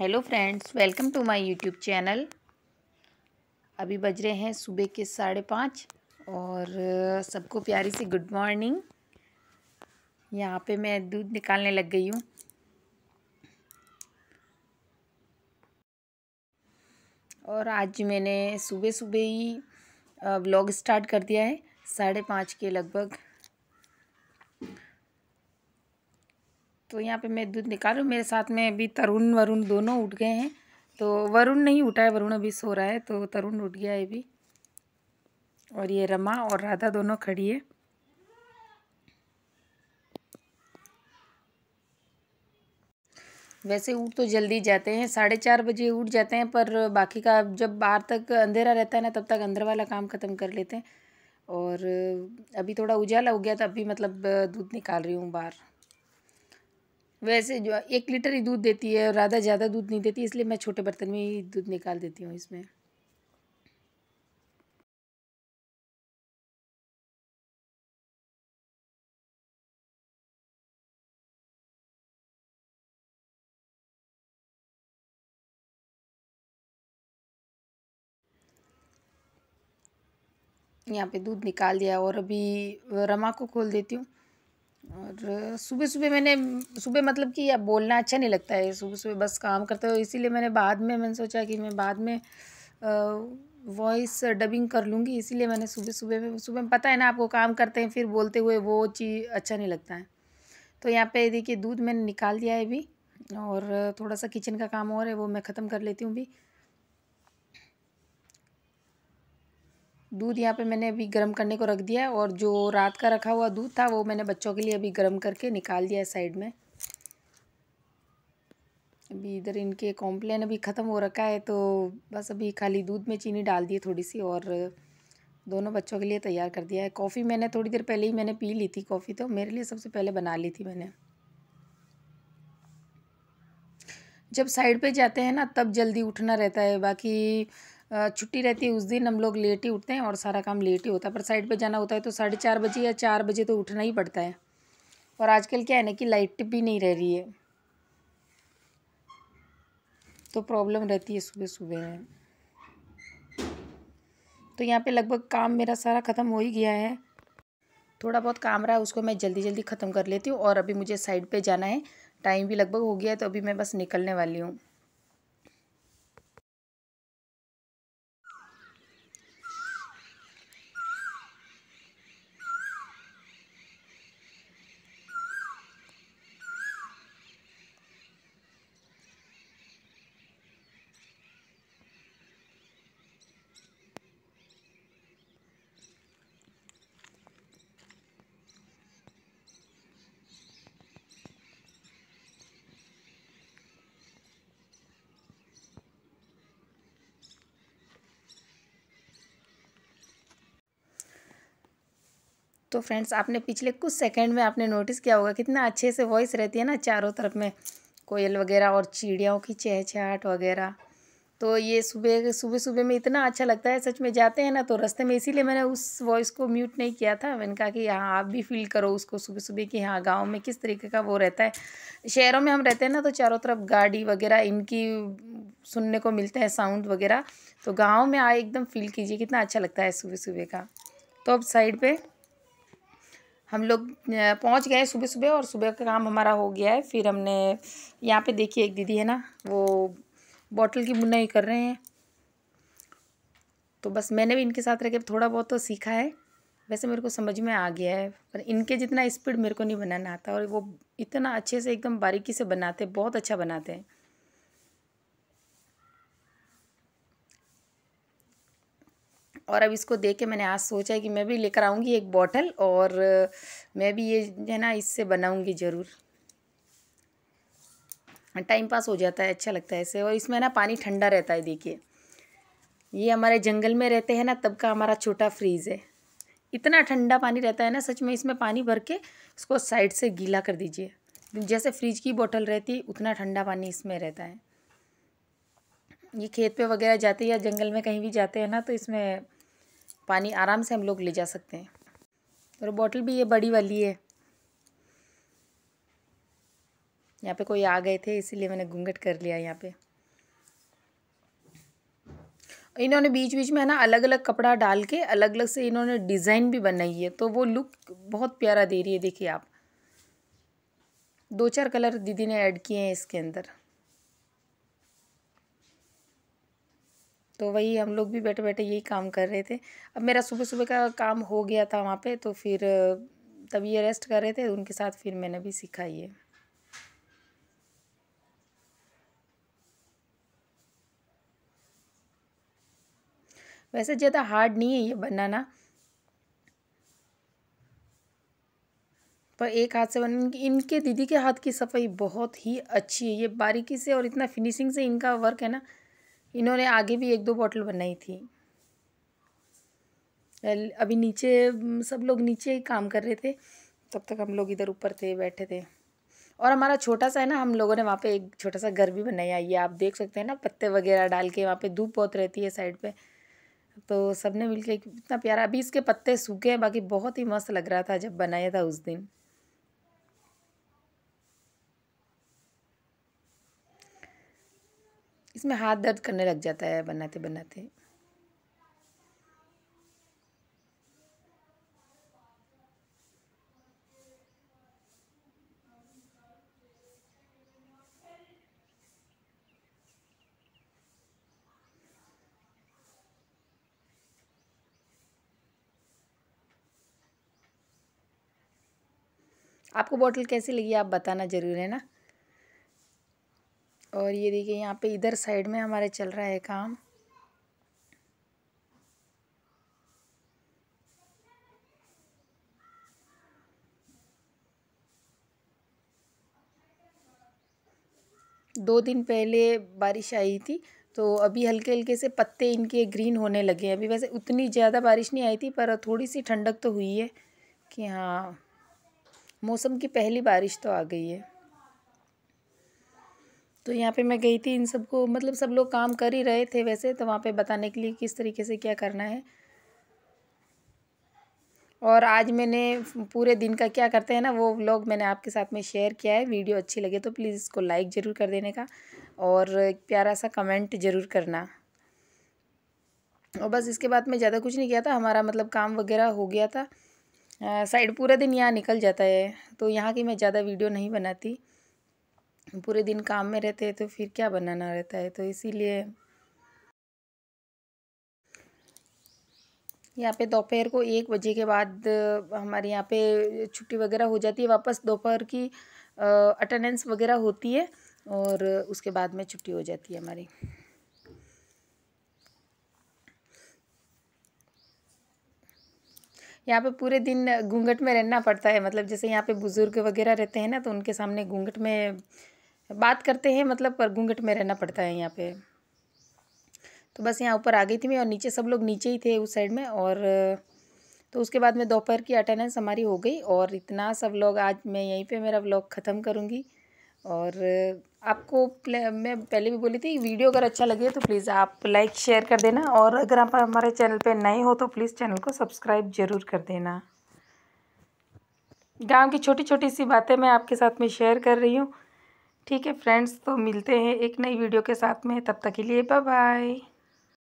hello friends welcome to my YouTube channel अभी बज रहे हैं सुबह के साढ़े पाँच और सबको प्यारी सी गुड मॉर्निंग यहाँ पे मैं दूध निकालने लग गई हूँ और आज मैंने सुबह सुबह ही ब्लॉग स्टार्ट कर दिया है साढ़े पाँच के लगभग तो यहाँ पे मैं दूध निकालू मेरे साथ में अभी तरुण वरुण दोनों उठ गए हैं तो वरुण नहीं उठा है वरुण अभी सो रहा है तो तरुण उठ गया है अभी और ये रमा और राधा दोनों खड़ी है वैसे उठ तो जल्दी जाते हैं साढ़े चार बजे उठ जाते हैं पर बाकी का जब बाहर तक अंधेरा रहता है ना तब तक अंदर वाला काम ख़त्म कर लेते हैं और अभी थोड़ा उजाला हो गया तो अभी मतलब दूध निकाल रही हूँ बाहर वैसे जो एक लीटर ही दूध देती है और राधा ज़्यादा दूध नहीं देती इसलिए मैं छोटे बर्तन में ही दूध निकाल देती हूँ इसमें यहाँ पे दूध निकाल दिया और अभी रमा को खोल देती हूँ और सुबह सुबह मैंने सुबह मतलब कि अब बोलना अच्छा नहीं लगता है सुबह सुबह बस काम करते हो इसीलिए मैंने बाद में मैंने सोचा कि मैं बाद में वॉइस डबिंग कर लूँगी इसीलिए मैंने सुबह सुबह में सुबह में पता है ना आपको काम करते हैं फिर बोलते हुए वो चीज़ अच्छा नहीं लगता है तो यहाँ पे देखिए दूध मैंने निकाल दिया है अभी और थोड़ा सा किचन का काम और है वो मैं ख़त्म कर लेती हूँ अभी दूध यहाँ पे मैंने अभी गर्म करने को रख दिया है और जो रात का रखा हुआ दूध था वो मैंने बच्चों के लिए अभी गर्म करके निकाल दिया है साइड में अभी इधर इनके कॉम्प्लेन अभी ख़त्म हो रखा है तो बस अभी खाली दूध में चीनी डाल दी थोड़ी सी और दोनों बच्चों के लिए तैयार कर दिया है कॉफ़ी मैंने थोड़ी देर पहले ही मैंने पी ली थी कॉफ़ी तो मेरे लिए सबसे पहले बना ली थी मैंने जब साइड पे जाते हैं ना तब जल्दी उठना रहता है बाकी छुट्टी रहती है उस दिन हम लोग लेट ही उठते हैं और सारा काम लेट ही होता है पर साइड पे जाना होता है तो साढ़े चार बजे या चार बजे तो उठना ही पड़ता है और आजकल क्या है ना कि लाइट भी नहीं रह रही है तो प्रॉब्लम रहती है सुबह सुबह तो यहाँ पे लगभग काम मेरा सारा ख़त्म हो ही गया है थोड़ा बहुत काम रहा है उसको मैं जल्दी जल्दी ख़त्म कर लेती हूँ और अभी मुझे साइड पर जाना है टाइम भी लगभग हो गया है तो अभी मैं बस निकलने वाली हूँ तो फ्रेंड्स आपने पिछले कुछ सेकंड में आपने नोटिस किया होगा कितना अच्छे से वॉइस रहती है ना चारों तरफ में कोयल वगैरह और चिड़ियाओं की चहचहट वगैरह तो ये सुबह सुबह सुबह में इतना अच्छा लगता है सच में जाते हैं ना तो रास्ते में इसीलिए मैंने उस वॉइस को म्यूट नहीं किया था मैंने कहा कि हाँ आप भी फील करो उसको सुबह सुबह कि हाँ गाँव में किस तरीके का वो रहता है शहरों में हम रहते हैं ना तो चारों तरफ गाड़ी वगैरह इनकी सुनने को मिलते हैं साउंड वगैरह तो गाँव में आए एकदम फील कीजिए कितना अच्छा लगता है सुबह सुबह का तो अब साइड पर हम लोग पहुंच गए सुबह सुबह और सुबह का काम हमारा हो गया है फिर हमने यहाँ पे देखिए एक दीदी है ना वो बॉटल की बुनाई कर रहे हैं तो बस मैंने भी इनके साथ रह के थोड़ा बहुत तो सीखा है वैसे मेरे को समझ में आ गया है पर इनके जितना स्पीड मेरे को नहीं बनाना आता और वो इतना अच्छे से एकदम बारीकी से बनाते बहुत अच्छा बनाते हैं और अब इसको देख के मैंने आज सोचा है कि मैं भी लेकर आऊँगी एक बॉटल और मैं भी ये है ना इससे बनाऊँगी ज़रूर टाइम पास हो जाता है अच्छा लगता है ऐसे और इसमें ना पानी ठंडा रहता है देखिए ये हमारे जंगल में रहते हैं ना तब का हमारा छोटा फ्रीज है इतना ठंडा पानी रहता है ना सच में इसमें पानी भर के इसको साइड से गीला कर दीजिए जैसे फ्रिज की बोतल रहती है उतना ठंडा पानी इसमें रहता है ये खेत पे वगैरह जाते हैं या जंगल में कहीं भी जाते हैं ना तो इसमें पानी आराम से हम लोग ले जा सकते हैं और बॉटल भी ये बड़ी वाली है यहाँ पे कोई आ गए थे इसीलिए मैंने घूंघट कर लिया यहाँ पे इन्होंने बीच बीच में है ना अलग अलग कपड़ा डाल के अलग अलग से इन्होंने डिज़ाइन भी बनाई है तो वो लुक बहुत प्यारा दे रही है देखिए आप दो चार कलर दीदी ने ऐड किए हैं इसके अंदर तो वही हम लोग भी बैठे बैठे यही काम कर रहे थे अब मेरा सुबह सुबह का काम हो गया था वहाँ पे तो फिर तब ये रेस्ट कर रहे थे उनके साथ फिर मैंने भी सीखा ये वैसे ज़्यादा हार्ड नहीं है ये बनाना पर एक हाथ से बन इनके दीदी के हाथ की सफाई बहुत ही अच्छी है ये बारीकी से और इतना फिनिशिंग से इनका वर्क है ना इन्होंने आगे भी एक दो बॉटल बनाई थी अभी नीचे सब लोग नीचे ही काम कर रहे थे तब तक हम लोग इधर ऊपर थे बैठे थे और हमारा छोटा सा है ना हम लोगों ने वहाँ पे एक छोटा सा घर भी बनाया ये आप देख सकते हैं ना पत्ते वगैरह डाल के वहाँ पे धूप बहुत रहती है साइड पे तो सबने मिलके इतना प्यारा अभी इसके पत्ते सूखे हैं बाकी बहुत ही मस्त लग रहा था जब बनाया था उस दिन इसमें हाथ दर्द करने लग जाता है बनाते बनाते आपको बॉटल कैसी लगी आप बताना ज़रूर है ना और ये देखिए यहाँ पे इधर साइड में हमारे चल रहा है काम दो दिन पहले बारिश आई थी तो अभी हल्के हल्के से पत्ते इनके ग्रीन होने लगे हैं अभी वैसे उतनी ज़्यादा बारिश नहीं आई थी पर थोड़ी सी ठंडक तो हुई है कि हाँ मौसम की पहली बारिश तो आ गई है तो यहाँ पे मैं गई थी इन सबको मतलब सब लोग काम कर ही रहे थे वैसे तो वहाँ पे बताने के लिए किस तरीके से क्या करना है और आज मैंने पूरे दिन का क्या करते हैं ना वो व्लॉग मैंने आपके साथ में शेयर किया है वीडियो अच्छी लगे तो प्लीज़ इसको लाइक ज़रूर कर देने का और प्यारा सा कमेंट ज़रूर करना और बस इसके बाद में ज़्यादा कुछ नहीं किया था हमारा मतलब काम वगैरह हो गया था साइड पूरा दिन यहाँ निकल जाता है तो यहाँ की मैं ज़्यादा वीडियो नहीं बनाती पूरे दिन काम में रहते हैं तो फिर क्या बनाना रहता है तो इसीलिए यहाँ पे दोपहर को एक बजे के बाद हमारे यहाँ पे छुट्टी वगैरह हो जाती है वापस दोपहर की अटेंडेंस वगैरह होती है और उसके बाद में छुट्टी हो जाती है हमारी यहाँ पे पूरे दिन घूंघट में रहना पड़ता है मतलब जैसे यहाँ पे बुज़ुर्ग वगैरह रहते हैं ना तो उनके सामने घूंघट में बात करते हैं मतलब पर घूंघट में रहना पड़ता है यहाँ पे तो बस यहाँ ऊपर आ गई थी मैं और नीचे सब लोग नीचे ही थे उस साइड में और तो उसके बाद में दोपहर की अटेंडेंस हमारी हो गई और इतना सब लोग आज मैं यहीं पर मेरा ब्लॉग ख़त्म करूँगी और आपको मैं पहले भी बोली थी वीडियो अगर अच्छा लगे तो प्लीज़ आप लाइक शेयर कर देना और अगर आप हमारे चैनल पे नए हो तो प्लीज़ चैनल को सब्सक्राइब ज़रूर कर देना गांव की छोटी छोटी सी बातें मैं आपके साथ में शेयर कर रही हूँ ठीक है फ्रेंड्स तो मिलते हैं एक नई वीडियो के साथ में तब तक के लिए बाय बाय